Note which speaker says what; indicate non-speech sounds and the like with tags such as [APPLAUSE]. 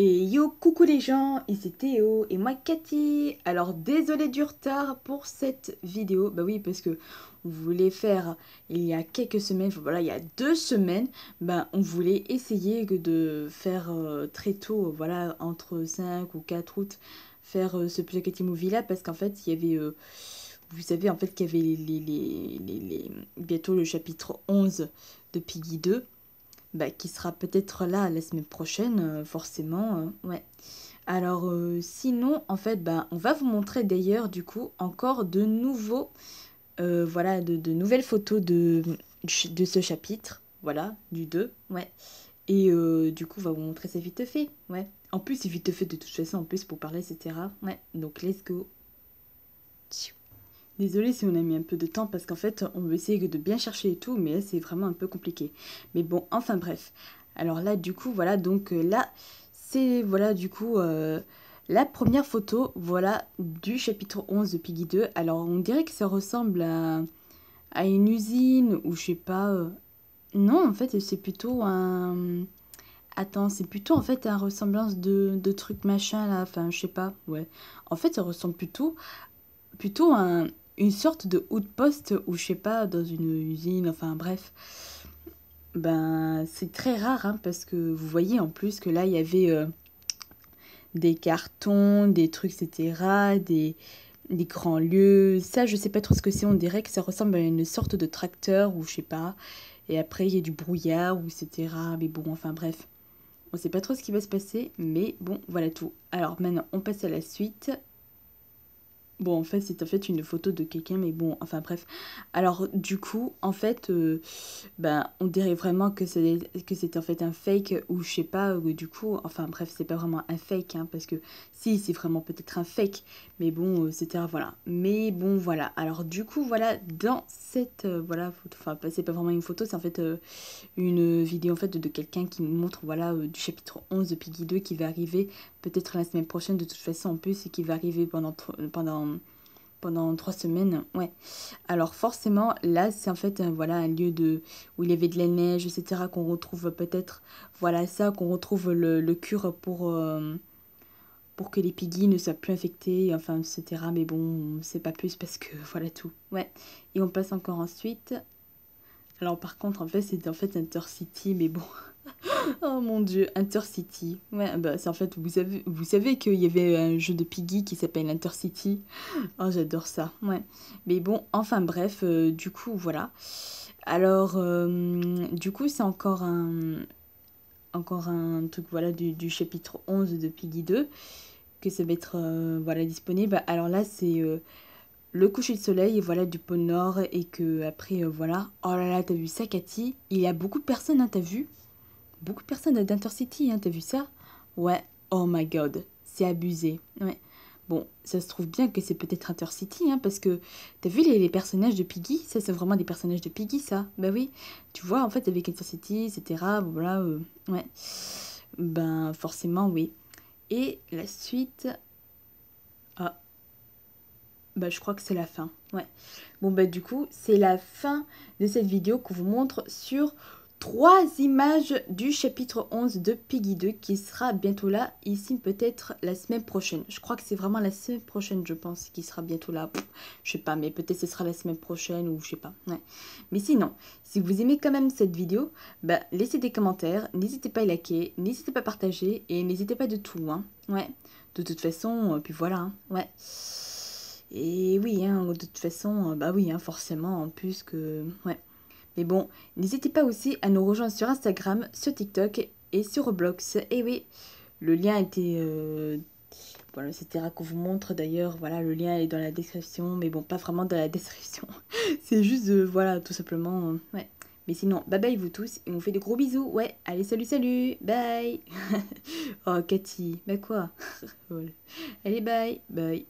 Speaker 1: Et yo, coucou les gens, et c'est Théo et moi Cathy. Alors désolé du retard pour cette vidéo. Bah oui, parce que on voulait faire il y a quelques semaines, voilà, il y a deux semaines, bah on voulait essayer de faire euh, très tôt, voilà, entre 5 ou 4 août, faire euh, ce petit Movie là, parce qu'en fait, il y avait. Euh, vous savez en fait qu'il y avait les, les, bientôt le chapitre 11 de Piggy 2 bah, qui sera peut-être là la semaine prochaine, euh, forcément. Euh, ouais. Alors euh, sinon, en fait, bah, on va vous montrer d'ailleurs du coup encore de nouveaux, voilà, de, nouvelles photos de, de ce chapitre, voilà, du 2, ouais. Et du coup, on va vous montrer ça vite fait. Ouais. En plus, c'est vite fait de toute façon, en plus, pour parler, etc. Ouais. Donc, let's go. Désolée si on a mis un peu de temps parce qu'en fait on veut essayer de bien chercher et tout, mais c'est vraiment un peu compliqué. Mais bon, enfin bref. Alors là du coup voilà donc euh, là c'est voilà du coup euh, la première photo voilà du chapitre 11 de Piggy 2. Alors on dirait que ça ressemble à, une usine ou je sais pas. Euh, non en fait c'est plutôt un... Attends, c'est plutôt en fait un ressemblance de, de trucs machin là, enfin je sais pas, ouais. En fait ça ressemble plutôt plutôt un, une sorte de haut de poste ou je sais pas, dans une usine, enfin bref. Ben, c'est très rare hein, parce que vous voyez en plus que là il y avait euh, des cartons, des trucs, etc., des, des grands lieux. Ça, je sais pas trop ce que c'est. On dirait que ça ressemble à une sorte de tracteur ou je sais pas. Et après, il y a du brouillard ou etc. Mais bon, enfin bref. On sait pas trop ce qui va se passer, mais bon, voilà tout. Alors maintenant, on passe à la suite. Bon, en fait, c'est en fait une photo de quelqu'un, mais bon, enfin bref. Alors, du coup, en fait, euh, ben, on dirait vraiment que c'est que c'était en fait un fake ou je sais pas, du coup, enfin bref, c'est pas vraiment un fake, hein, parce que si, c'est vraiment peut-être un fake, mais bon, c'était euh, Voilà. Mais bon, voilà. Alors, du coup, voilà, dans cette euh, voilà photo, enfin, c'est pas vraiment une photo, c'est en fait une vidéo en fait de, quelqu'un qui nous montre voilà du chapitre 11 de Piggy 2 qui va arriver peut-être la semaine prochaine de toute façon en plus et qui va arriver pendant pendant euh, pendant trois semaines. Ouais. Alors forcément, là, c'est en fait euh, voilà, un lieu de, où il y avait de la neige, etc. qu'on retrouve peut-être, voilà ça, qu'on retrouve le, cure pour, euh, pour que les piggies ne soient plus infectés, enfin, etc. Mais bon, c'est pas plus parce que [LAUGHS] voilà tout. Ouais. Et on passe encore ensuite. Alors par contre, en fait, c'est en fait Intercity mais bon... [GASPS] oh mon dieu, Intercity. Ouais, bah c'est en fait, vous savez, vous savez qu'il y avait un jeu de Piggy qui s'appelle Intercity. [GASPS] Oh, j'adore ça, ouais. Mais bon, enfin bref, euh, du coup, voilà. Alors, euh, du coup, c'est encore un, encore un truc, voilà, du, chapitre 11 de Piggy 2 que ça va être, euh, voilà, disponible. Alors là, c'est le coucher de soleil voilà du pôle nord et que après voilà oh là là t'as vu ça Cathy il y a beaucoup de personnes hein, t'as vu Beaucoup de personnes d'Intercity, hein, t'as vu ça Ouais, oh my god, c'est abusé. Ouais. Bon, ça se trouve bien que c'est peut-être Intercity, hein, parce que t'as vu les, personnages de Piggy Ça, c'est vraiment des personnages de Piggy, ça Bah oui, tu vois, en fait, avec Intercity, etc., voilà, euh, ouais. Ben, forcément, oui. Et la suite... Ah. Bah, je crois que c'est la fin, ouais. Bon, bah, du coup, c'est la fin de cette vidéo qu'on vous montre sur trois images du chapitre 11 de Piggy 2 qui sera bientôt là, ici peut-être la semaine prochaine. Je crois que c'est vraiment la semaine prochaine, je pense, qui sera bientôt là. Je je sais pas, mais peut-être ce sera la semaine prochaine ou je sais pas. Mais sinon, si vous aimez quand même cette vidéo, bah, laissez des commentaires, n'hésitez pas à liker, n'hésitez pas à partager et n'hésitez pas de tout. Hein. Ouais, de toute façon, euh, puis voilà. Hein, ouais. Et oui, hein, de toute façon, euh, bah oui, hein, forcément, en plus que... Ouais. Mais bon, n'hésitez pas aussi à nous rejoindre sur Instagram, sur TikTok et sur Roblox. Et eh oui, le lien était... Euh, voilà, etc. qu'on vous montre d'ailleurs. Voilà, le lien est dans la description. Mais bon, pas vraiment dans la [LAUGHS] description. C'est juste, euh, voilà, tout simplement. Euh, ouais. Mais sinon, bye bye vous tous. Et on vous fait des gros bisous. Ouais, allez, salut, salut. Bye. [LAUGHS] oh, Cathy. Bah quoi [LAUGHS] Allez, bye. Bye.